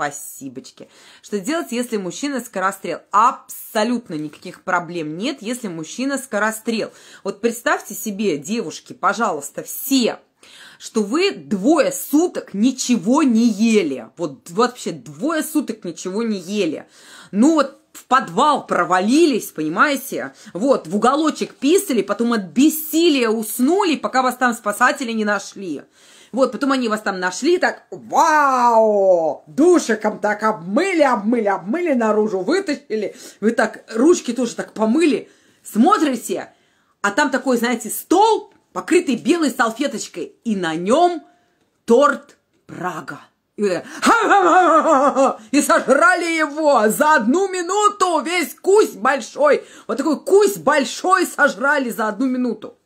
спасибочки. Что делать, если мужчина скорострел? Абсолютно никаких проблем нет, если мужчина скорострел. Вот представьте себе, девушки, пожалуйста, все что вы двое суток ничего не ели. Вот вообще двое суток ничего не ели. Ну вот в подвал провалились, понимаете? Вот, в уголочек писали, потом от бессилия уснули, пока вас там спасатели не нашли. Вот, потом они вас там нашли, так, вау, душиком так обмыли, обмыли, обмыли, наружу вытащили. Вы так, ручки тоже так помыли. Смотрите, а там такой, знаете, стол, покрытый белой салфеточкой, и на нем торт Прага и сожрали его за одну минуту, весь кусь большой. Вот такой кусь большой сожрали за одну минуту.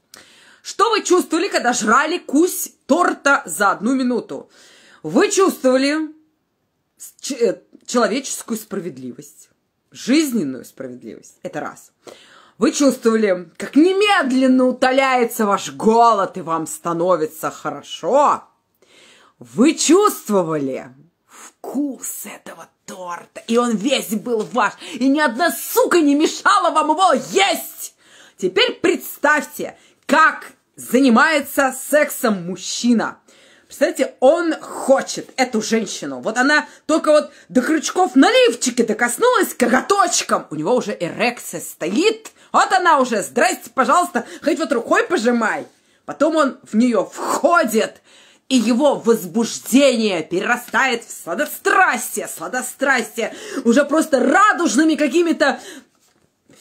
Что вы чувствовали, когда жрали кусь торта за одну минуту? Вы чувствовали человеческую справедливость, жизненную справедливость. Это раз. Вы чувствовали, как немедленно утоляется ваш голод, и вам становится хорошо. Вы чувствовали вкус этого торта, и он весь был ваш, и ни одна сука не мешала вам его есть. Теперь представьте, как занимается сексом мужчина. Представляете, он хочет эту женщину. Вот она только вот до крючков на лифчике докоснулась коготочком. У него уже эрекция стоит. Вот она уже, здрасте, пожалуйста, хоть вот рукой пожимай. Потом он в нее входит, и его возбуждение перерастает в сладострастие, сладострастие уже просто радужными какими-то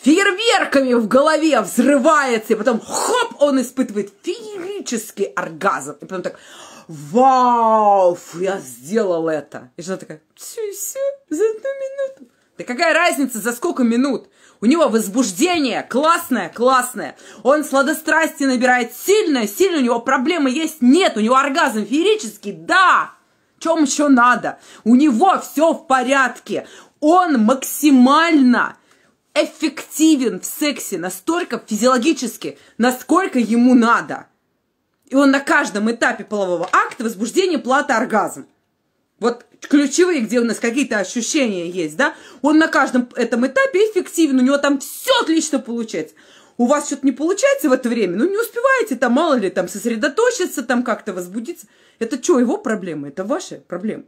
фейерверками в голове взрывается, и потом хоп, он испытывает феерический оргазм. И потом так, вау, фу, я сделал это. И жена такая, все, все, за одну минуту. Да какая разница, за сколько минут? У него возбуждение классное, классное. Он сладострастие набирает сильное, сильно. У него проблемы есть? Нет. У него оргазм феерический? Да. Чем еще надо? У него все в порядке. Он максимально эффективен в сексе настолько физиологически, насколько ему надо. И он на каждом этапе полового акта возбуждение, плата, оргазм. Вот ключевые, где у нас какие-то ощущения есть, да, он на каждом этом этапе эффективен, у него там все отлично получается. У вас что-то не получается в это время, ну не успеваете, там мало ли, там сосредоточиться, там как-то возбудиться. Это что, его проблемы, Это ваши проблемы?